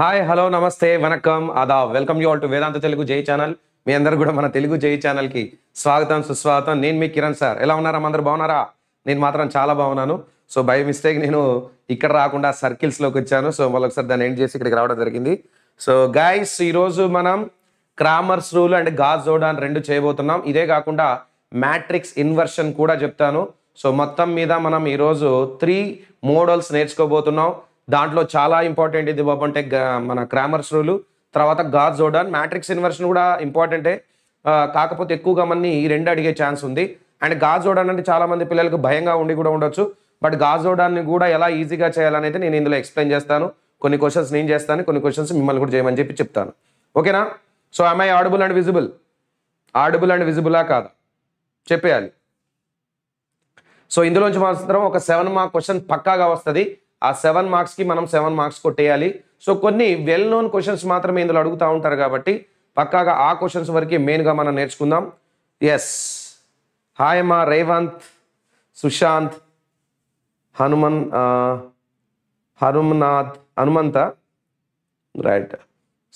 Hi hello నమస్తే వనకం అదా welcome you all to Vedanta Telugu జై ఛానల్ మీ అందరు కూడా మన తెలుగు జై ఛానల్కి స్వాగతం సుస్వాగతం నేను మీ కిరణ్ సార్ ఎలా ఉన్నారా అందరు బాగున్నారా నేను మాత్రం చాలా బాగున్నాను సో బై మిస్టేక్ నేను ఇక్కడ రాకుండా సర్కిల్స్లోకి వచ్చాను సో మళ్ళీ ఒకసారి దాన్ని ఎండ్ చేసి ఇక్కడికి రావడం జరిగింది సో గైస్ ఈరోజు మనం క్రామర్స్ రూల్ అండ్ గాజ్ అని రెండు చేయబోతున్నాం ఇదే కాకుండా మ్యాట్రిక్స్ ఇన్వర్షన్ కూడా చెప్తాను సో మొత్తం మీద మనం ఈరోజు త్రీ మోడల్స్ నేర్చుకోబోతున్నాం దాంట్లో చాలా ఇంపార్టెంట్ ఇది బాబు అంటే మన క్రామర్స్ రూలు తర్వాత గాజ్ జోడాన్ మ్యాట్రిక్స్ ఇన్వర్షన్ కూడా ఇంపార్టెంటే కాకపోతే ఎక్కువగా మంది ఈ రెండు అడిగే ఛాన్స్ ఉంది అండ్ గాజ్ జోడాన్ అంటే చాలా మంది పిల్లలకు భయంగా ఉండి కూడా ఉండొచ్చు బట్ గాజ్ జోడాన్ని కూడా ఎలా ఈజీగా చేయాలనైతే నేను ఇందులో ఎక్స్ప్లెయిన్ చేస్తాను కొన్ని క్వశ్చన్స్ నేను చేస్తాను కొన్ని క్వశ్చన్స్ మిమ్మల్ని కూడా చేయమని చెప్పి చెప్తాను ఓకేనా so I audible and visible audible and విజిబులా కాదు చెప్పేయాలి సో ఇందులోంచి మాత్రం ఒక సెవెన్ మార్క్ క్వశ్చన్ పక్కాగా వస్తుంది ఆ సెవెన్ మార్క్స్కి మనం సెవెన్ మార్క్స్ కొట్టేయాలి సో కొన్ని వెల్ నోన్ క్వశ్చన్స్ మాత్రమే ఇందులో అడుగుతూ ఉంటారు కాబట్టి పక్కాగా ఆ క్వశ్చన్స్ వరకే మెయిన్గా మనం నేర్చుకుందాం ఎస్ హాయ్ అమ్మా Revanth Sushanth Hanuman Hanumanath Hanumantha right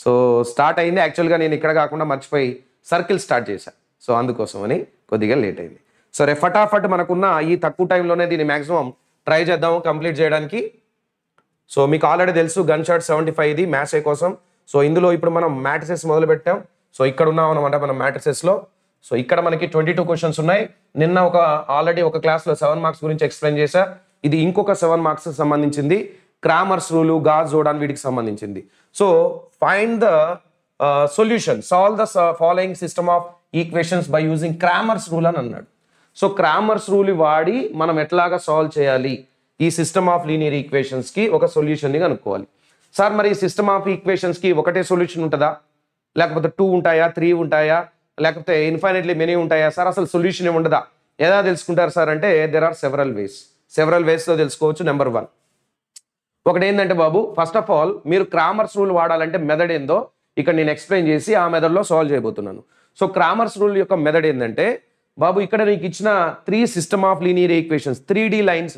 so start అయింది యాక్చువల్గా నేను ఇక్కడ కాకుండా మర్చిపోయి సర్కిల్ స్టార్ట్ చేశాను సో అందుకోసమని కొద్దిగా లేట్ అయింది సరే ఫటాఫట్ మనకున్న ఈ తక్కువ టైంలోనే దీన్ని మ్యాక్సిమం ట్రై చేద్దాము కంప్లీట్ చేయడానికి సో మీకు ఆల్రెడీ తెలుసు గన్ షాట్ సెవెంటీ ఫైవ్ ఇది మ్యాచ్ కోసం సో ఇందులో ఇప్పుడు మనం మ్యాట్రిసెస్ మొదలు పెట్టాం సో ఇక్కడ ఉన్నాం అనమాట మనం మ్యాట్రిసెస్లో సో ఇక్కడ మనకి ట్వంటీ టూ క్వశ్చన్స్ ఉన్నాయి నిన్న ఒక ఆల్రెడీ ఒక క్లాస్లో సెవెన్ మార్క్స్ గురించి ఎక్స్ప్లెయిన్ చేశా ఇది ఇంకొక సెవెన్ మార్క్స్ సంబంధించింది క్రామర్స్ రూలు గాజ్ జోడాన్ వీటికి సంబంధించింది so find the solution solve the following system of equations by using Cramer's rule అని అన్నాడు సో క్రామర్స్ రూల్ వాడి మనం ఎట్లాగా సాల్వ్ చేయాలి ఈ సిస్టమ్ ఆఫ్ లీనియర్ ఈక్వేషన్స్కి ఒక సొల్యూషన్ని కనుక్కోవాలి సార్ మరి సిస్టమ్ ఆఫ్ ఈక్వేషన్స్కి ఒకటే సొల్యూషన్ ఉంటుందా లేకపోతే టూ ఉంటాయా త్రీ ఉంటాయా లేకపోతే ఇన్ఫైనెట్లీ మెనీ ఉంటాయా సార్ అసలు సొల్యూషన్ ఉండదా ఎలా తెలుసుకుంటారు సార్ అంటే there are several ways several వేస్లో తెలుసుకోవచ్చు నెంబర్ వన్ ఒకటి ఏంటంటే బాబు ఫస్ట్ ఆఫ్ ఆల్ మీరు క్రామర్స్ రూల్ వాడాలంటే మెథడ్ ఏందో ఇక్కడ నేను ఎక్స్ప్లెయిన్ చేసి ఆ మెథడ్లో సాల్వ్ చేయబోతున్నాను సో క్రామర్స్ రూల్ యొక్క మెథడ్ ఏంటంటే బాబు ఇక్కడ నీకు ఇచ్చిన three system of linear equations three D lines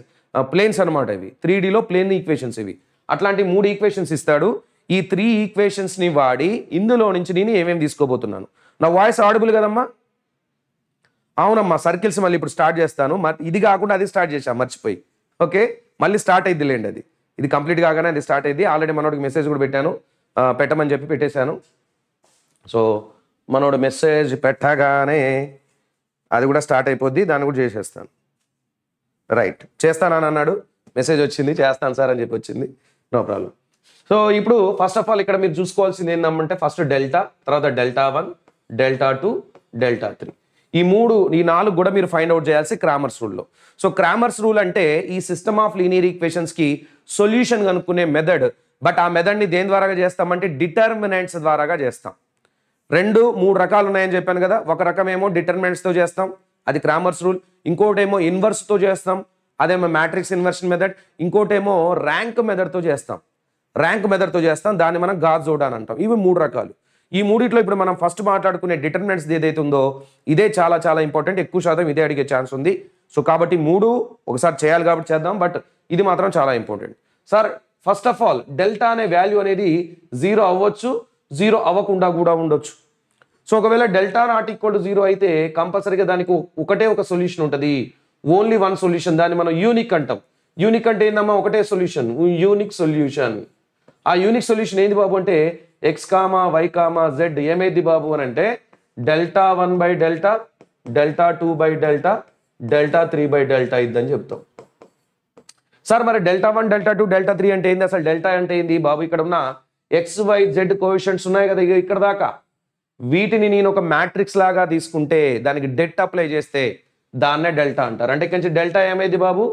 planes అనమాట ఇవి త్రీ డీలో ప్లేన్ ఈక్వేషన్స్ ఇవి అట్లాంటి మూడు ఈక్వేషన్స్ ఇస్తాడు ఈ త్రీ ఈక్వేషన్స్ని వాడి ఇందులో నుంచి నేను ఏమేమి తీసుకోబోతున్నాను నా వాయిస్ ఆడబుల్ కదమ్మా అవునమ్మా సర్కిల్స్ మళ్ళీ ఇప్పుడు స్టార్ట్ చేస్తాను ఇది కాకుండా అది స్టార్ట్ చేశాను మర్చిపోయి ఓకే మళ్ళీ స్టార్ట్ అయిద్దిలేండి అది ఇది కంప్లీట్ కాగానే అది స్టార్ట్ అయింది ఆల్రెడీ మనోడికి మెసేజ్ కూడా పెట్టాను పెట్టమని చెప్పి పెట్టేశాను సో మనోడు మెసేజ్ పెట్టగానే అది కూడా స్టార్ట్ అయిపోద్ది దాన్ని కూడా చేసేస్తాను రైట్ చేస్తానని అన్నాడు మెసేజ్ వచ్చింది చేస్తాను సార్ అని చెప్పి వచ్చింది నో ప్రాబ్లం సో ఇప్పుడు ఫస్ట్ ఆఫ్ ఆల్ ఇక్కడ మీరు చూసుకోవాల్సింది ఏంటంటే ఫస్ట్ డెల్టా తర్వాత delta one delta two delta three ఈ మూడు ఈ నాలుగు కూడా మీరు ఫైండ్ అవుట్ చేయాల్సి క్రామర్స్ రూల్లో సో క్రామర్స్ రూల్ అంటే ఈ సిస్టమ్ ఆఫ్ లీనియర్ ఈక్వేషన్స్కి సొల్యూషన్ కనుక్కునే మెథడ్ బట్ ఆ మెథడ్ని దేని ద్వారా చేస్తామంటే డిటర్మినెంట్స్ ద్వారాగా చేస్తాం రెండు మూడు రకాలు ఉన్నాయని చెప్పాను కదా ఒక రకమేమో డిటర్మెంట్స్తో చేస్తాం అది క్రామర్స్ రూల్ ఇంకోటేమో ఇన్వర్స్తో చేస్తాం అదేమో మ్యాట్రిక్స్ ఇన్వర్షన్ మెథడ్ ఇంకోటేమో ర్యాంక్ మెథడ్తో చేస్తాం ర్యాంక్ మెథడ్తో చేస్తాం దాన్ని మనం గాజ్ అని అంటాం ఇవి మూడు రకాలు ఈ మూడిట్లో ఇప్పుడు మనం ఫస్ట్ మాట్లాడుకునే డిటర్మినెంట్స్ ఏదైతే ఉందో ఇదే చాలా చాలా ఇంపార్టెంట్ ఎక్కువ శాతం ఇదే అడిగే ఛాన్స్ ఉంది సో కాబట్టి మూడు ఒకసారి చేయాలి కాబట్టి చేద్దాం బట్ ఇది మాత్రం చాలా important sir first of all delta అనే వాల్యూ అనేది జీరో అవ్వచ్చు జీరో అవ్వకుండా కూడా ఉండొచ్చు సో ఒకవేళ delta not equal to zero అయితే కంపల్సరీగా దానికి ఒకటే ఒక సొల్యూషన్ ఉంటుంది ఓన్లీ వన్ సొల్యూషన్ దాన్ని మనం యూనిక్ అంటాం యూనిక్ అంటే ఏందమ్మా ఒకటే సొల్యూషన్ యూనిక్ సొల్యూషన్ ఆ యూనిక్ సొల్యూషన్ ఏంది బాబు అంటే X comma why comma Z ఏమైంది బాబు అని అంటే delta one by delta delta two by delta delta three by delta ఇద్దని చెప్తాం సార్ మరి delta one delta two delta three అంటే ఏంది అసలు డెల్టా అంటే ఏంది బాబు ఇక్కడ ఉన్న ఎక్స్ వై జెడ్ కోవిషన్స్ ఉన్నాయి కదా ఇక్కడ దాకా వీటిని నేను ఒక మ్యాట్రిక్స్ లాగా తీసుకుంటే దానికి డెట్ అప్లై చేస్తే దాన్నే డెల్టా అంటారు అంటే ఇక్కడ డెల్టా ఏమైంది బాబు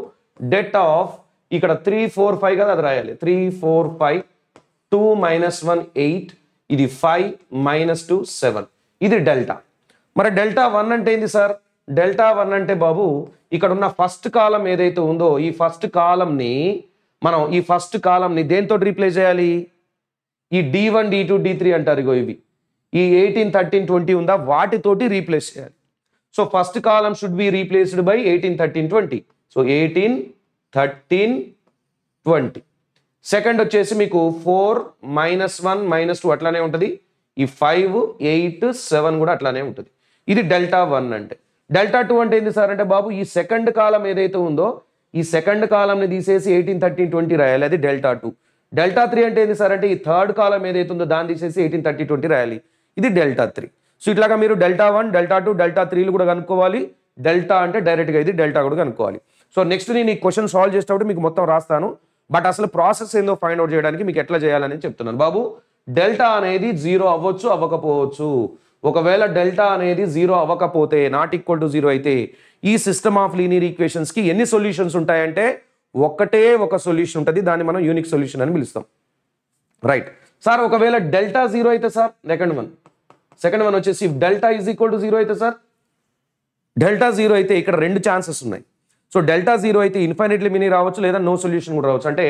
డెట్ ఆఫ్ ఇక్కడ త్రీ ఫోర్ ఫైవ్ కదా అది రాయాలి three four five two minus one eight ఇది ఫైవ్ మైనస్ టూ సెవెన్ ఇది డెల్టా మరి డెల్టా వన్ అంటే ఏంది సార్ డెల్టా వన్ అంటే బాబు ఇక్కడ ఉన్న ఫస్ట్ కాలం ఏదైతే ఉందో ఈ ఫస్ట్ కాలంని మనం ఈ ఫస్ట్ కాలంని దేంతో రీప్లేస్ చేయాలి ఈ D one D two D three అంటారు ఇగో ఇవి ఈ ఎయిటీన్ థర్టీన్ ట్వంటీ ఉందా వాటితోటి రీప్లేస్ చేయాలి so first column should be replaced by eighteen thirteen twenty so eighteen thirteen twenty second వచ్చేసి మీకు four minus one minus two అట్లానే ఉంటుంది ఈ ఫైవ్ ఎయిట్ సెవెన్ కూడా అట్లానే ఉంటుంది ఇది డెల్టా వన్ అంటే డెల్టా టూ అంటే ఏంది సార్ అంటే బాబు ఈ సెకండ్ కాలం ఏదైతే ఉందో ఈ సెకండ్ కాలంని తీసేసి ఎయిటీన్ థర్టీన్ ట్వంటీ రాయాలి అది డెల్టా టూ డెల్టా త్రీ అంటే ఏంటి సార్ అంటే ఈ థర్డ్ కాలం ఏదైతుందో దాన్ని తీసేసి ఎయిటీన్ థర్టీ ట్వంటీ రాయాలి ఇది డెల్టా త్రీ సో ఇట్లాగా మీరు delta one delta two delta త్రీలు కూడా కనుక్కోవాలి డెల్టా అంటే డైరెక్ట్గా ఇది డెల్టా కూడా కనుక్కోవాలి సో నెక్స్ట్ నేను ఈ క్వశ్చన్ సాల్వ్ చేసేటప్పుడు మీకు మొత్తం రాస్తాను బట్ అసలు ప్రాసెస్ ఏందో ఫైండ్ అవుట్ చేయడానికి మీకు ఎట్లా చేయాలని చెప్తున్నాను బాబు డెల్టా అనేది జీరో అవ్వచ్చు అవ్వకపోవచ్చు ఒకవేళ డెల్టా అనేది జీరో అవ్వకపోతే నాట్ ఈక్వల్ టు జీరో అయితే ఈ సిస్టమ్ ఆఫ్ లీనియర్ ఈక్వేషన్స్కి ఎన్ని సొల్యూషన్స్ ఉంటాయంటే ఒక్కటే ఒక సొల్యూషన్ ఉంటుంది దాన్ని మనం యూనిక్ సొల్యూషన్ అని పిలుస్తాం రైట్ సార్ ఒకవేళ డెల్టా జీరో అయితే sir second one second one వచ్చేసి delta is equal to zero అయితే సార్ డెల్టా జీరో అయితే ఇక్కడ రెండు ఛాన్సెస్ ఉన్నాయి సో డెల్టా జీరో అయితే ఇన్ఫైనెట్లీ మినీ రావచ్చు లేదా నో సొల్యూషన్ కూడా రావచ్చు అంటే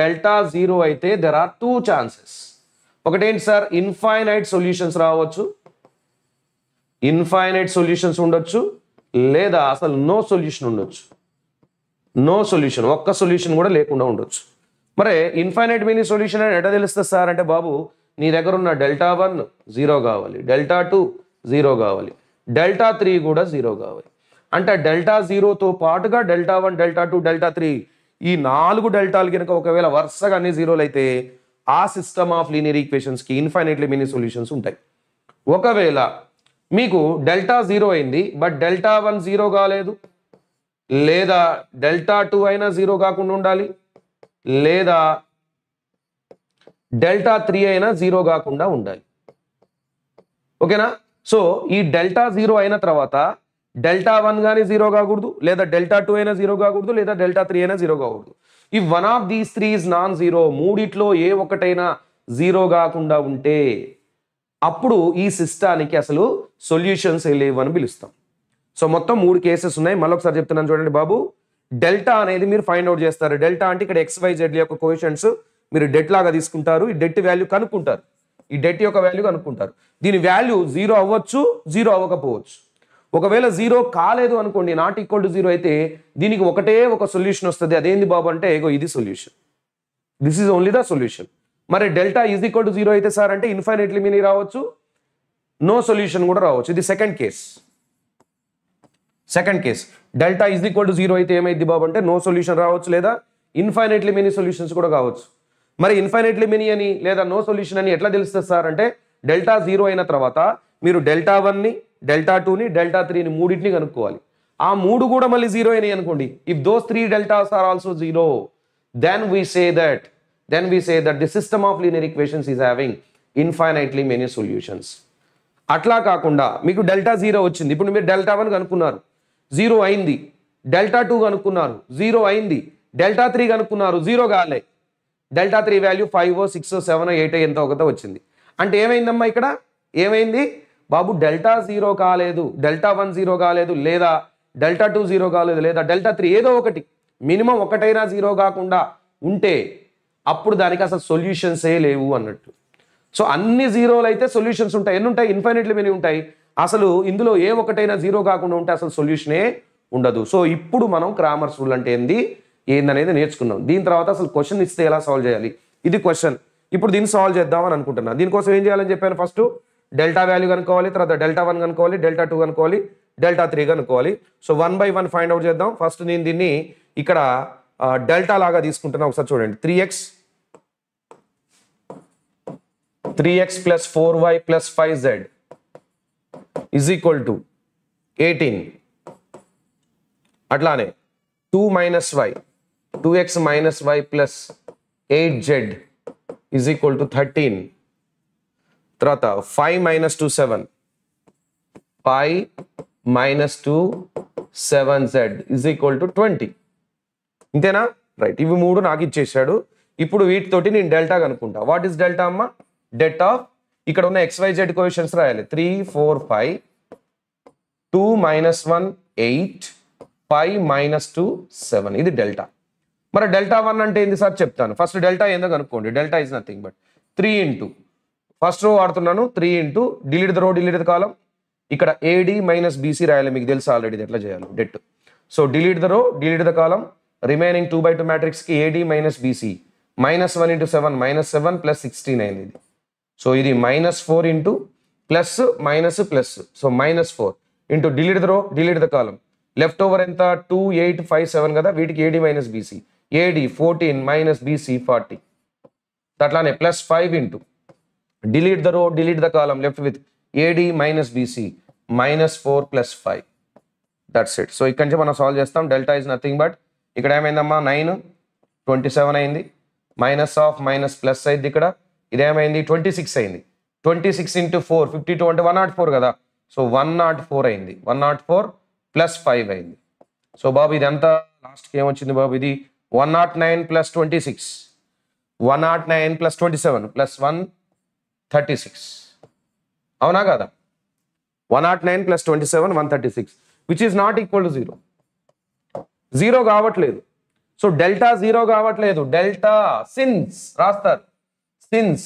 డెల్టా జీరో అయితే దెర్ ఆర్ టూ ఛాన్సెస్ ఒకటేంటి సార్ ఇన్ఫైనైట్ సొల్యూషన్స్ రావచ్చు ఇన్ఫైనైట్ సొల్యూషన్స్ ఉండొచ్చు లేదా అసలు నో సొల్యూషన్ ఉండొచ్చు నో సొల్యూషన్ ఒక్క సొల్యూషన్ కూడా లేకుండా ఉండొచ్చు మరి ఇన్ఫైనైట్ మీనింగ్ సొల్యూషన్ అని ఎట్లా తెలుస్తుంది సార్ అంటే బాబు నీ దగ్గర ఉన్న డెల్టా వన్ జీరో కావాలి డెల్టా టూ జీరో కావాలి డెల్టా త్రీ కూడా జీరో కావాలి అంటే డెల్టా జీరోతో పాటుగా delta one delta two delta three ఈ నాలుగు డెల్టాలు కనుక ఒకవేళ వరుసగా అన్ని జీరోలు అయితే ఆ సిస్టమ్ ఆఫ్ లీనియర్ ఈక్వేషన్స్కి ఇన్ఫైనైట్లీ మీనింగ్ సొల్యూషన్స్ ఉంటాయి ఒకవేళ మీకు డెల్టా జీరో అయింది బట్ డెల్టా వన్ జీరో కాలేదు లేదా డెల్టా టూ అయినా జీరో కాకుండా ఉండాలి లేదా డెల్టా త్రీ అయినా జీరో కాకుండా ఉండాలి ఓకేనా సో ఈ డెల్టా జీరో అయిన తర్వాత డెల్టా వన్ కానీ జీరో కాకూడదు లేదా డెల్టా టూ అయినా జీరో కాకూడదు లేదా డెల్టా త్రీ అయినా జీరో కాకూడదు ఈ one of these three is non zero మూడిట్లో ఏ ఒకటైనా జీరో కాకుండా ఉంటే అప్పుడు ఈ సిస్టానికి అసలు సొల్యూషన్స్ లేవు అని పిలుస్తాం సో మొత్తం మూడు కేసెస్ ఉన్నాయి మళ్ళొకసారి చెప్తున్నాను చూడండి బాబు డెల్టా అనేది మీరు ఫైండ్ అవుట్ చేస్తారు డెల్టా అంటే ఇక్కడ ఎక్స్ వై జెడ్ యొక్క కోషన్స్ మీరు డెట్ లాగా తీసుకుంటారు ఈ డెట్ వాల్యూ కనుక్కుంటారు ఈ డెట్ యొక్క వాల్యూ కనుక్కుంటారు దీని వాల్యూ జీరో అవ్వచ్చు జీరో అవ్వకపోవచ్చు ఒకవేళ జీరో కాలేదు అనుకోండి నాట్ ఈక్వల్ టు జీరో అయితే దీనికి ఒకటే ఒక సొల్యూషన్ వస్తుంది అదేంది బాబు అంటే ఏగో ఇది solution this is only the solution మరి delta is equal to zero అయితే సార్ అంటే ఇన్ఫైనెట్లీ మీని రావచ్చు నో సొల్యూషన్ కూడా రావచ్చు ఇది second case second case delta is equal to zero అయితే ఏమైంది బాబు అంటే నో సొల్యూషన్ రావచ్చు లేదా ఇన్ఫైనైట్లీ మెనీ సొల్యూషన్స్ కూడా కావచ్చు మరి ఇన్ఫైనైట్లీ మెనీ అని లేదా నో సొల్యూషన్ అని ఎట్లా తెలుస్తుంది సార్ అంటే డెల్టా జీరో అయిన తర్వాత మీరు డెల్టా వన్ని డెల్టా టూని డెల్టా త్రీని మూడింటిని కనుక్కోవాలి ఆ మూడు కూడా మళ్ళీ జీరో అయినాయి అనుకోండి if those three deltas are also zero then we say that then we say that the system of linear equations is having infinitely many solutions అట్లా కాకుండా మీకు డెల్టా జీరో వచ్చింది ఇప్పుడు మీరు డెల్టా వన్ కనుక్కున్నారు జీరో అయింది డెల్టా టూ కనుక్కున్నారు zero అయింది డెల్టా త్రీ కనుక్కున్నారు జీరో కాలే delta three value five six seven eight ఎంతో ఒకటో వచ్చింది అంటే ఏమైందమ్మా ఇక్కడ ఏమైంది బాబు డెల్టా జీరో కాలేదు డెల్టా వన్ జీరో కాలేదు లేదా డెల్టా టూ జీరో కాలేదు లేదా డెల్టా త్రీ ఏదో ఒకటి మినిమం ఒకటైనా జీరో కాకుండా ఉంటే అప్పుడు దానికి అసలు సొల్యూషన్సే లేవు అన్నట్టు సో అన్ని జీరోలు అయితే సొల్యూషన్స్ ఉంటాయి ఎన్ని ఉంటాయి ఇన్ఫైనైట్లీ మెనీ ఉంటాయి అసలు ఇందులో ఏ ఒకటైనా జీరో కాకుండా ఉంటే అసలు సొల్యూషనే ఉండదు సో ఇప్పుడు మనం క్రామర్స్ రూల్ అంటే ఏంది ఏందనేది నేర్చుకున్నాం దీని తర్వాత అసలు క్వశ్చన్ ఇస్తే ఎలా సాల్వ్ చేయాలి ఇది క్వశ్చన్ ఇప్పుడు దీన్ని సాల్వ్ చేద్దామని అనుకుంటున్నాను దీనికోసం ఏం చేయాలని చెప్పాను ఫస్ట్ డెల్టా వాల్యూ కనుక్కోవాలి తర్వాత డెల్టా వన్ కనుక్కోవాలి డెల్టా టూ కనుకోవాలి డెల్టా త్రీ కనుక్కోవాలి so one by one find out చేద్దాం ఫస్ట్ నేను దీన్ని ఇక్కడ డెల్టా లాగా తీసుకుంటున్నా ఒకసారి చూడండి three x three x plus four y plus five z is equal to eighteen అట్లానే two minus y two x minus y plus eight z is equal to thirteen తర్వాత five minus two seven five minus two seven z is equal to twenty ఇంతేనా right ఇవి మూడు నాకు ఇచ్చేసాడు ఇప్పుడు వీటితోటి నేను డెల్టా కనుక్కుంటా వాట్ ఈస్ డెల్టా అమ్మ డెట్ ఆఫ్ ఇక్కడ ఉన్న జెడ్ క్వశ్చన్స్ రాయాలి three four five two minus one eight five minus two seven ఇది డెల్టా మరి డెల్టా వన్ అంటే ఏంది సార్ చెప్తాను ఫస్ట్ డెల్టా ఏందో కనుక్కోండి delta is nothing but three into first row వాడుతున్నాను three into delete the row delete the column ఇక్కడ AD minus BC రాయాలి మీకు తెలుసు ఆల్రెడీ ఎట్లా చేయాలి det so delete the row delete the column remaining two by two మ్యాట్రిక్స్కి AD minus BC minus one into seven minus seven plus sixty nine ఇది so ఇది minus four into plus minus plus so minus four into delete the row delete the column left over ఎంత two eight five seven కదా వీటికి AD minus BC AD fourteen minus BC forty అట్లానే plus five into delete the row delete the column left with AD minus BC minus four plus five that's it so ఇక్కడి నుంచి మనం solve చేస్తాం delta is nothing but ఇక్కడ ఏమైందమ్మా nine twenty seven అయింది minus of minus plus అయింది ఇక్కడ ఇదేమైంది ట్వంటీ సిక్స్ అయింది twenty six into four fifty two అంటే వన్ నాట్ ఫోర్ కదా సో వన్ నాట్ ఫోర్ అయింది one nought four plus five అయింది సో బాబు ఇది ఎంత లాస్ట్కి ఏమొచ్చింది బాబు ఇది one nought nine plus twenty six one nought nine plus twenty seven plus one thirty six అవునా కదా one nought nine plus twenty seven one thirty six which is not equal to zero zero కావట్లేదు so delta zero కావట్లేదు delta since రాస్తారు since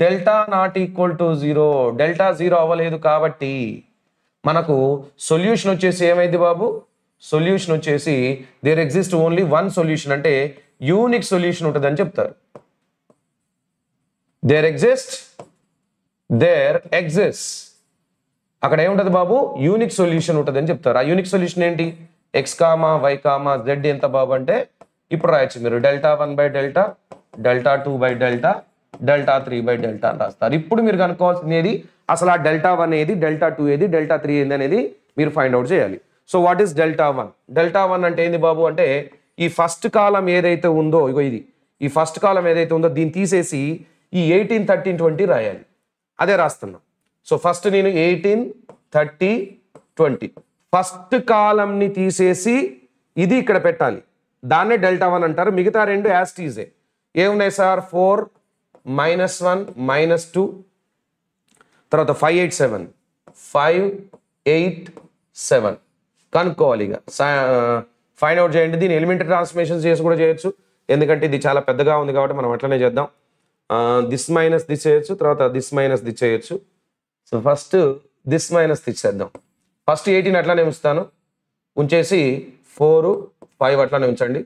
delta not equal to zero delta zero అవ్వలేదు కాబట్టి మనకు solution వచ్చేసి ఏమైంది బాబు సొల్యూషన్ వచ్చేసి there exist only one solution అంటే యూనిక్ సొల్యూషన్ ఉంటుందని చెప్తారు దేర్ ఎగ్జిస్ట్ దేర్ ఎగ్జిస్ట్ అక్కడ ఏముంటుంది బాబు యూనిక్ సొల్యూషన్ ఉంటుందని చెప్తారు ఆ యూనిక్ సొల్యూషన్ ఏంటి x comma why comma z ఎంత బాబు అంటే ఇప్పుడు రాయొచ్చు మీరు delta one by delta delta two by delta delta three by delta అని రాస్తారు ఇప్పుడు మీరు కనుక్కోవాల్సింది అసలు ఆ డెల్టా వన్ ఏది డెల్టా టూ ఏది డెల్టా త్రీ ఏది అనేది మీరు ఫైండ్ అవుట్ చేయాలి so what is delta one delta one అంటే ఏంది బాబు అంటే ఈ ఫస్ట్ కాలం ఏదైతే ఉందో ఇగో ఇది ఈ ఫస్ట్ కాలం ఏదైతే ఉందో దీన్ని తీసేసి ఈ ఎయిటీన్ థర్టీన్ ట్వంటీ రాయాలి అదే రాస్తున్నా సో ఫస్ట్ నేను ఎయిటీన్ థర్టీ ట్వంటీ ఫస్ట్ కాలంని తీసేసి ఇది ఇక్కడ పెట్టాలి దాన్నే డెల్టా వన్ అంటారు మిగతా రెండు యాస్టీజే ఏమున్నాయి sir four minus one minus two తర్వాత five eight seven five eight seven కనుక్కోవాలి ఇక ఫైండ్ అవుట్ చేయండి దీని ఎలిమెంటరీ ట్రాన్స్ఫర్మేషన్స్ చేసి కూడా చేయొచ్చు ఎందుకంటే ఇది చాలా పెద్దగా ఉంది కాబట్టి మనం అట్లనే చేద్దాం దిస్ మైనస్ దిస్ చేయొచ్చు తర్వాత దిస్ మైనస్ దిస్ చేయొచ్చు so first this minus this చేద్దాం ఫస్ట్ ఎయిటీన్ అట్లానే ఉంచుతాను ఉంచేసి ఫోర్ ఫైవ్ అట్లానే ఉంచండి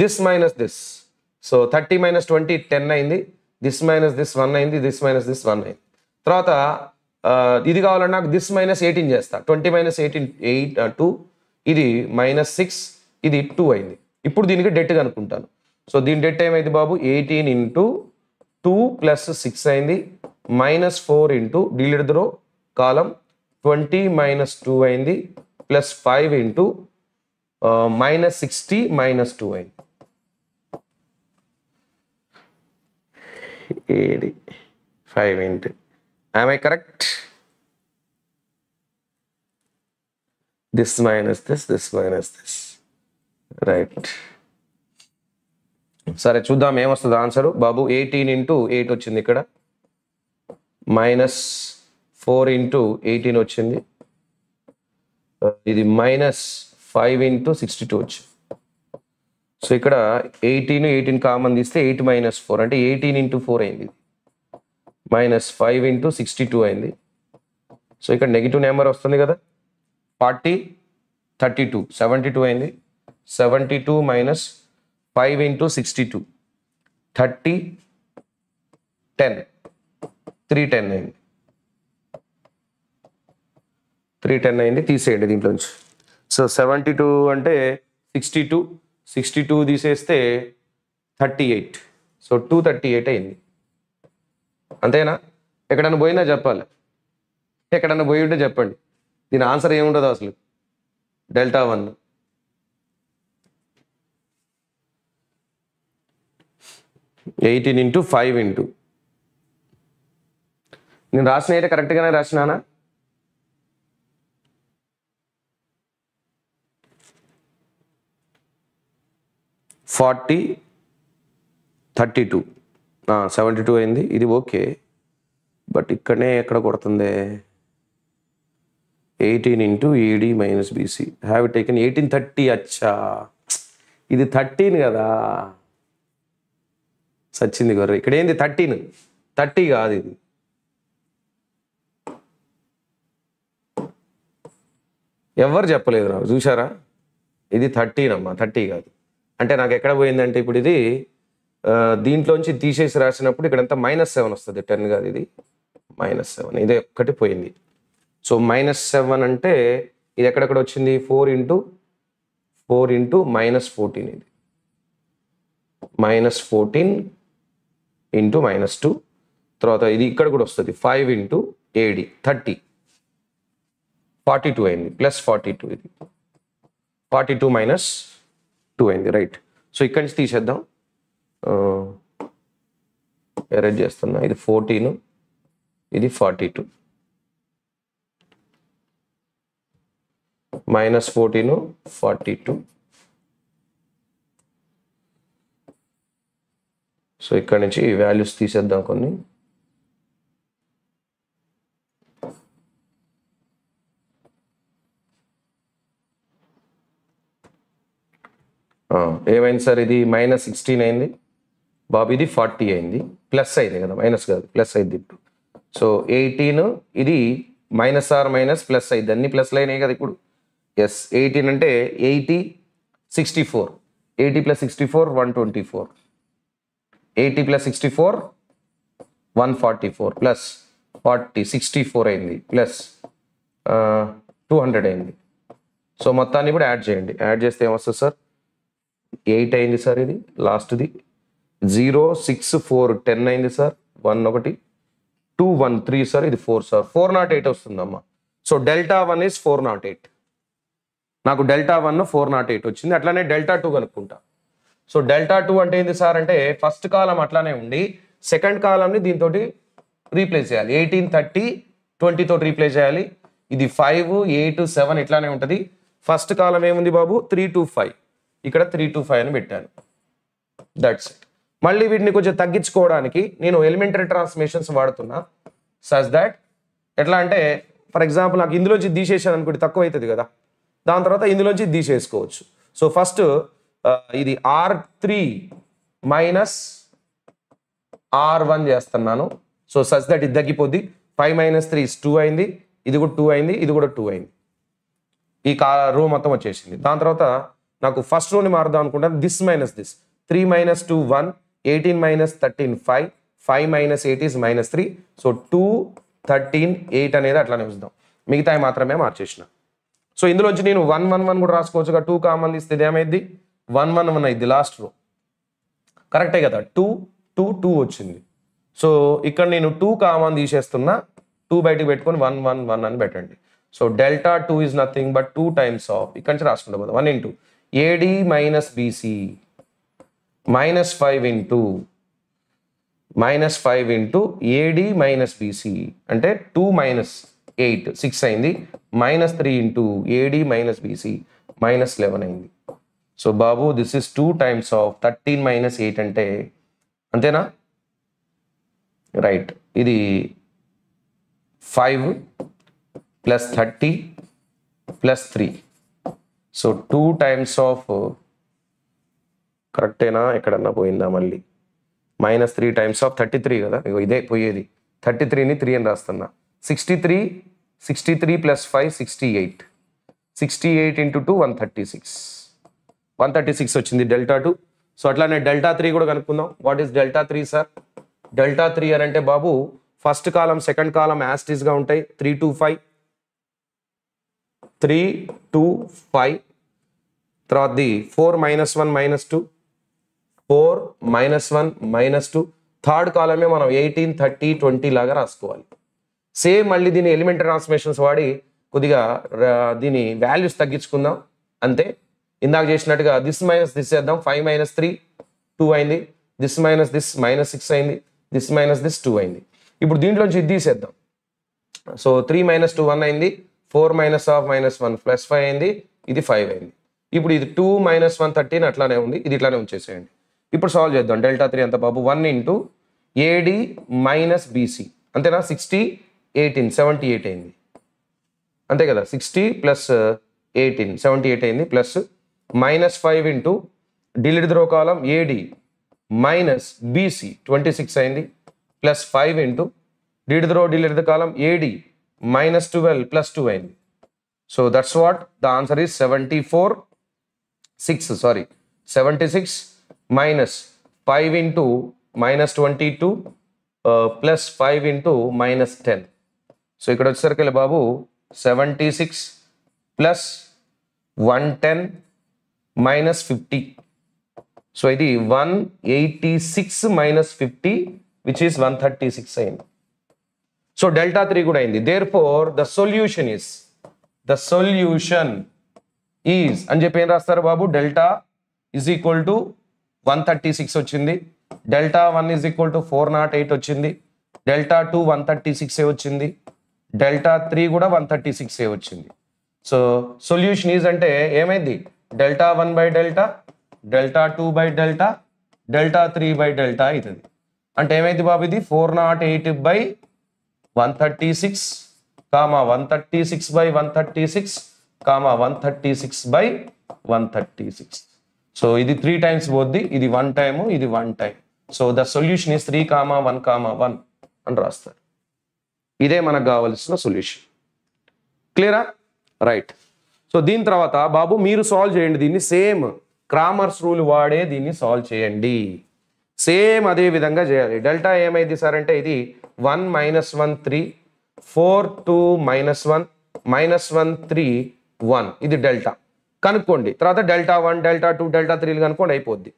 this minus this so thirty minus twenty ten అయింది దిస్ మైనస్ దిస్ వన్ అయింది దిస్ మైనస్ దిస్ వన్ అయింది తర్వాత ఇది కావాలంటే నాకు దిస్ మైనస్ ఎయిటీన్ చేస్తా twenty minus eighteen eight two ఇది మైనస్ సిక్స్ ఇది టూ అయింది ఇప్పుడు దీనికి డెట్ కనుక్కుంటాను సో దీని డెట్ ఏమైంది బాబు eighteen into two plus six అయింది minus four into the row column twenty minus two అయింది plus five into minus sixty minus two అయింది AD five into am I correct this minus this this minus this right సరే చూద్దాం ఏమొస్తుంది answer బాబు eighteen into eight వచ్చింది ఇక్కడ minus four into eighteen వచ్చింది ఇది minus five into sixty two వచ్చింది సో ఇక్కడ ఎయిటీన్ ఎయిటీన్ కామన్ తీస్తే ఎయిట్ మైనస్ ఫోర్ అంటే ఎయిటీన్ ఇంటూ ఫోర్ అయింది minus five into sixty two అయింది సో ఇక్కడ నెగిటివ్ నెంబర్ వస్తుంది కదా forty thirty two seventy two అయింది seventy two minus five into sixty two thirty ten three ten అయింది three ten అయింది తీసేయండి దీంట్లోంచి సో సెవెంటీ టూ అంటే సిక్స్టీ టూ సిక్స్టీ టూ తీసేస్తే thirty eight so two thirty eight అయింది అంతేనా ఎక్కడన్నా పోయిందా చెప్పాలి ఎక్కడన్నా పోయి ఉంటే చెప్పండి దీని ఆన్సర్ ఏముండదు అసలు delta one eighteen into five into నేను రాసిన అయితే కరెక్ట్గానే రాసినానా forty thirty two seventy two అయింది ఇది ఓకే బట్ ఇక్కడనే ఎక్కడ కొడుతుంది eighteen into ED minus BC have taken eighteen thirty అచ్చా ఇది థర్టీన్ కదా సచ్చింది గొర్రె ఇక్కడ ఏంది థర్టీన్ థర్టీ కాదు ఇది ఎవరు చెప్పలేదు నాకు చూసారా ఇది థర్టీన్ అమ్మా థర్టీ కాదు అంటే నాకు ఎక్కడ పోయిందంటే ఇప్పుడు ఇది దీంట్లోంచి తీసేసి రాసినప్పుడు ఇక్కడంతా మైనస్ సెవెన్ వస్తుంది టెన్ కాదు ఇది మైనస్ సెవెన్ ఇదే ఒక్కటి పోయింది సో మైనస్ సెవెన్ అంటే ఇది ఎక్కడెక్కడ వచ్చింది four into four into minus fourteen ఇది minus fourteen into minus two తర్వాత ఇది ఇక్కడ కూడా వస్తుంది five into AD thirty forty two అయింది ప్లస్ ఫార్టీ టూ ఇది ఫార్టీ టూ మైనస్ టూ అయింది రైట్ సో ఇక్కడి నుంచి తీసేద్దాం ఎరేజ్ చేస్తున్నా ఇది ఫోర్టీన్ ఇది forty two minus fourteen forty two so ఇక్కడ నుంచి వాల్యూస్ తీసేద్దాం కొన్ని ఏమైంది సార్ ఇది మైనస్ సిక్స్టీన్ అయింది బాబు ఇది ఫార్టీ అయింది ప్లస్ అయింది కదా మైనస్ కాదు ప్లస్ అయింది ఇప్పుడు సో ఎయిటీన్ ఇది మైనస్ ఆర్ మైనస్ ప్లస్ అయింది అన్ని ప్లస్లు అయినాయి కదా ఇప్పుడు ఎస్ ఎయిటీన్ అంటే eighty sixty four eighty plus sixty four one twenty four eighty plus sixty four one forty four plus forty sixty four అయింది ప్లస్ టూ హండ్రెడ్ అయింది సో మొత్తాన్ని కూడా యాడ్ చేయండి యాడ్ చేస్తే ఏమొస్తుంది సార్ ఎయిట్ అయింది సార్ ఇది లాస్ట్ది జీరో సిక్స్ ఫోర్ టెన్ అయింది సార్ వన్ ఒకటి టూ వన్ త్రీ సార్ ఇది four sir four nought eight వస్తుందమ్మా so delta one is four nought eight నాకు delta one four nought eight వచ్చింది అట్లానే డెల్టా టూ కనుక్కుంటా సో డెల్టా టూ అంటే ఏంది సార్ అంటే ఫస్ట్ కాలం అట్లానే ఉండి సెకండ్ కాలంని దీంతో రీప్లేస్ చేయాలి ఎయిటీన్ థర్టీ ట్వంటీతో రీప్లేస్ చేయాలి ఇది ఫైవ్ ఎయిట్ సెవెన్ ఇట్లానే ఉంటుంది ఫస్ట్ కాలం ఏముంది బాబు త్రీ టు ఫైవ్ ఇక్కడ త్రీ టు ఫైవ్ అని పెట్టాను దట్స్ ఇట్ మళ్ళీ వీటిని కొంచెం తగ్గించుకోవడానికి నేను ఎలిమెంటరీ ట్రాన్స్మేషన్స్ వాడుతున్నా సజ్ దాట్ ఎట్లా అంటే ఫర్ ఎగ్జాంపుల్ నాకు ఇందులోంచి తీసేసాను అనుకుంటే తక్కువ అవుతుంది కదా దాని తర్వాత ఇందులోంచి తీసేసుకోవచ్చు సో ఫస్ట్ uh, ఇది R three minus R one చేస్తున్నాను సో సజ్ దట్ ఇది తగ్గిపోద్ది five minus three is two అయింది ఇది కూడా టూ అయింది ఇది కూడా టూ అయింది ఈ కా రూ మొత్తం వచ్చేసింది దాని తర్వాత నాకు ఫస్ట్ రోని మారుదాం అనుకుంటాను this minus this three minus two one eighteen minus thirteen five five minus eight is minus three so two thirteen eight అనేది అట్లానే ఉంచుదాం మిగతాయి మాత్రమే మార్చేసిన సో ఇందులోంచి నేను వన్ వన్ వన్ కూడా రాసుకోవచ్చు టూ కామన్ తీస్తే ఏమైంది వన్ వన్ వన్ అయింది లాస్ట్ రో కరెక్టే కదా టూ టూ టూ వచ్చింది సో ఇక్కడ నేను టూ కామన్ తీసేస్తున్నా టూ బయటకు పెట్టుకొని వన్ వన్ వన్ అని పెట్టండి so delta two is nothing but two times of ఇక్కడ నుంచి రాసుకుంటా పోదాం one in two AD minus BC minus five into minus five into AD minus BC అంటే టూ మైనస్ ఎయిట్ సిక్స్ అయింది minus three into AD minus BC minus eleven అయింది so బాబు this is two times of thirteen minus eight అంటే అంతేనా right ఇది five plus thirty plus three so two times of కరెక్టేనా ఎక్కడన్నా పోయిందా మళ్ళీ minus three times of thirty three కదా ఇగో ఇదే పోయేది థర్టీ త్రీని త్రీ అని రాస్తున్నా sixty three sixty three plus five sixty eight sixty eight into two one thirty six one thirty six వచ్చింది డెల్టా టూ సో అట్లానే డెల్టా త్రీ కూడా కనుక్కుందాం what is delta three sir delta three అని అంటే బాబు first column second column యాస్టీస్గా ఉంటాయి three two five three two five తర్వాతది four minus one minus two four minus one minus two third కాలమే మనం ఎయిటీన్ థర్టీ ట్వంటీ లాగా రాసుకోవాలి సేమ్ మళ్ళీ దీని ఎలిమెంటరీ ట్రాన్స్ఫర్మేషన్స్ వాడి కొద్దిగా దీని వాల్యూస్ తగ్గించుకుందాం అంతే ఇందాక చేసినట్టుగా దిస్ మైనస్ దిస్ చేద్దాం ఫైవ్ మైనస్ త్రీ టూ అయింది this minus this minus six అయింది దిస్ మైనస్ దిస్ టూ అయింది ఇప్పుడు దీంట్లోంచి ఇది తీసేద్దాం so three minus two one అయింది four minus of minus one plus five అయింది ఇది ఫైవ్ అయింది ఇప్పుడు ఇది టూ మైనస్ వన్ థర్టీన్ అట్లానే ఉంది ఇది ఇట్లానే ఉంచేసేయండి ఇప్పుడు సాల్వ్ చేద్దాం డెల్టా త్రీ అంత బాబు one into AD minus BC అంతేనా సిక్స్టీ ఎయిటీన్ సెవెంటీ ఎయిట్ అయింది అంతే కదా sixty plus uh, eighteen seventy eight అయింది plus minus five into deleted the row column AD minus BC twenty six అయింది plus five into did the row the column AD minus 12 plus 12. So that's what the answer is 74, 6, sorry, 76 minus 5 into minus 22 uh, 5 into minus 10. So you could have circle babu 76 plus 110 minus 50. So I did 186 minus 50, which is 136 same. So delta three కూడా అయింది therefore the solution is the solution is అని చెప్పి ఏం రాస్తారు బాబు delta is equal to one thirty six వచ్చింది delta one is equal to four nought eight వచ్చింది delta two one thirty six ఏ వచ్చింది డెల్టా త్రీ కూడా వన్ థర్టీ సిక్స్ ఏ వచ్చింది సో సొల్యూషన్ ఈజ్ అంటే ఏమైంది delta one by delta delta two by delta delta three by delta అవుతుంది అంటే ఏమైంది బాబు ఇది four nought eight by one thirty six comma one thirty six by one thirty six comma one thirty six by one thirty six so ఇది three times పోద్ది ఇది one time ఇది one time so the solution is three comma one comma one అని రాస్తారు ఇదే మనకు కావలసిన solution క్లియరా రైట్ సో దీని తర్వాత బాబు మీరు సాల్వ్ చేయండి దీన్ని సేమ్ క్రామర్స్ రూల్ వాడే దీన్ని సాల్వ్ చేయండి సేమ్ అదే విధంగా చేయాలి డెల్టా ఏమైంది సార్ అంటే ఇది one minus one three four two minus one minus one three one ఇది డెల్టా కనుక్కోండి తర్వాత delta one delta two delta త్రీలు కనుక్కోండి అయిపోద్ది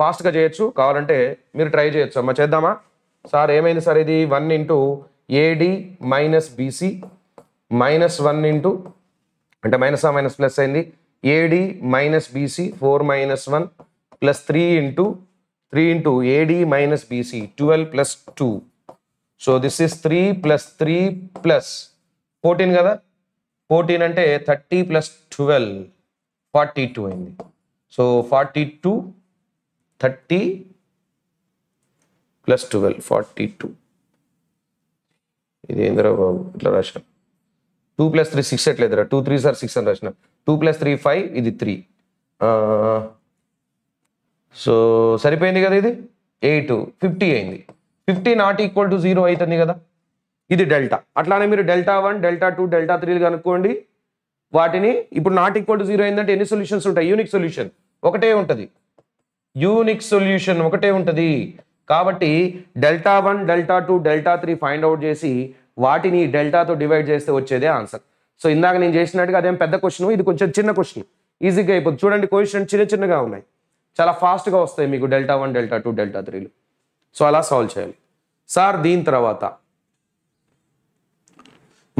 ఫాస్ట్గా చేయొచ్చు కావాలంటే మీరు ట్రై చేయొచ్చు అమ్మా చేద్దామా సార్ ఏమైంది సార్ ఇది one into AD minus BC minus one into అంటే మైనస్ ఆ మైనస్ ప్లస్ అయింది AD minus BC four minus one plus three into three into AD minus BC twelve plus two so this is three plus three plus fourteen కదా fourteen అంటే thirty plus twelve forty two అయింది so forty two thirty plus twelve forty two ఇది ఏందిరా బాబు ఇట్లా రాసిన two plus three six ఎట్లేదురా two three sir six అని రాసిన టూ ప్లస్ త్రీ ఫైవ్ ఇది త్రీ సో సరిపోయింది కదా ఇది ఎయిట్ ఫిఫ్టీ అయింది fifty not equal to zero అవుతుంది కదా ఇది డెల్టా అట్లానే మీరు delta one delta two delta త్రీలు కనుక్కోండి వాటిని ఇప్పుడు నాట్ ఈక్వల్ టు జీరో ఏంటంటే ఎన్ని సొల్యూషన్స్ ఉంటాయి యూనిక్ సొల్యూషన్ ఒకటే ఉంటుంది యూనిక్ సొల్యూషన్ ఒకటే ఉంటుంది కాబట్టి delta one delta two delta three find out చేసి వాటిని డెల్టాతో డివైడ్ చేస్తే వచ్చేదే ఆన్సర్ సో ఇందాక నేను చేసినట్టుగా అదేం పెద్ద క్వశ్చన్ ఇది కొంచెం చిన్న క్వశ్చన్ ఈజీగా అయిపోతుంది చూడండి క్వశ్చన్ చిన్న చిన్నగా ఉన్నాయి చాలా ఫాస్ట్గా వస్తాయి మీకు delta one delta two delta త్రీలు సో అలా సాల్వ్ చేయాలి సార్ దీని తర్వాత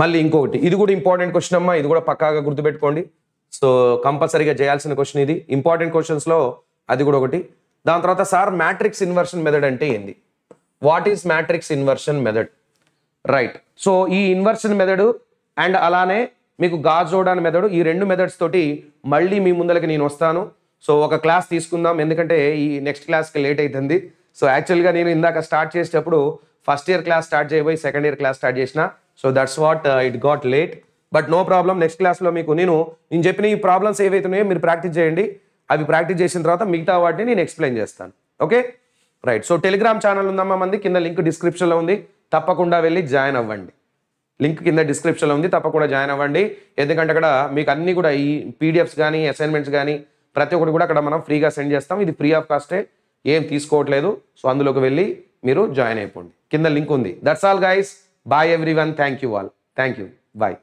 మళ్ళీ ఇంకొకటి ఇది కూడా ఇంపార్టెంట్ క్వశ్చన్ అమ్మా ఇది కూడా పక్కాగా గుర్తుపెట్టుకోండి సో కంపల్సరీగా చేయాల్సిన క్వశ్చన్ ఇది ఇంపార్టెంట్ క్వశ్చన్స్లో అది కూడా ఒకటి దాని తర్వాత సార్ మ్యాట్రిక్స్ ఇన్వర్షన్ మెథడ్ అంటే ఏంది what is matrix inversion method right so ఈ ఇన్వర్షన్ మెథడు అండ్ అలానే మీకు గాజోడాన్ మెథడు ఈ రెండు మెథడ్స్ తోటి మళ్ళీ మీ ముందరకి నేను వస్తాను సో ఒక క్లాస్ తీసుకుందాం ఎందుకంటే ఈ నెక్స్ట్ క్లాస్కి లేట్ అవుతుంది సో యాక్చువల్గా నేను ఇందాక స్టార్ట్ చేసేటప్పుడు ఫస్ట్ ఇయర్ క్లాస్ స్టార్ట్ చేయబోయి సెకండ్ ఇయర్ క్లాస్ స్టార్ట్ చేసిన so that's what it got late but no problem next క్లాస్లో మీకు నేను నేను చెప్పిన ఈ ప్రాబ్లమ్స్ ఏవైతున్నాయో మీరు ప్రాక్టీస్ చేయండి అవి ప్రాక్టీస్ చేసిన తర్వాత మిగతా వాటిని నేను ఎక్స్ప్లెయిన్ చేస్తాను okay right so Telegram channel ఉందమ్మా మంది కింద లింక్ డిస్క్రిప్షన్లో ఉంది తప్పకుండా వెళ్ళి జాయిన్ అవ్వండి లింక్ కింద డిస్క్రిప్షన్లో ఉంది తప్పకుండా జాయిన్ అవ్వండి ఎందుకంటే అక్కడ మీకు అన్నీ కూడా ఈ పీడిఎఫ్స్ కానీ అసైన్మెంట్స్ కానీ ప్రతి ఒక్కటి కూడా అక్కడ మనం ఫ్రీగా సెండ్ చేస్తాం ఇది ఫ్రీ ఆఫ్ కాస్టే ఏం తీసుకోవట్లేదు సో అందులోకి వెళ్ళి మీరు జాయిన్ అయిపోండి కింద లింక్ ఉంది that's all guys bye everyone thank you all thank you bye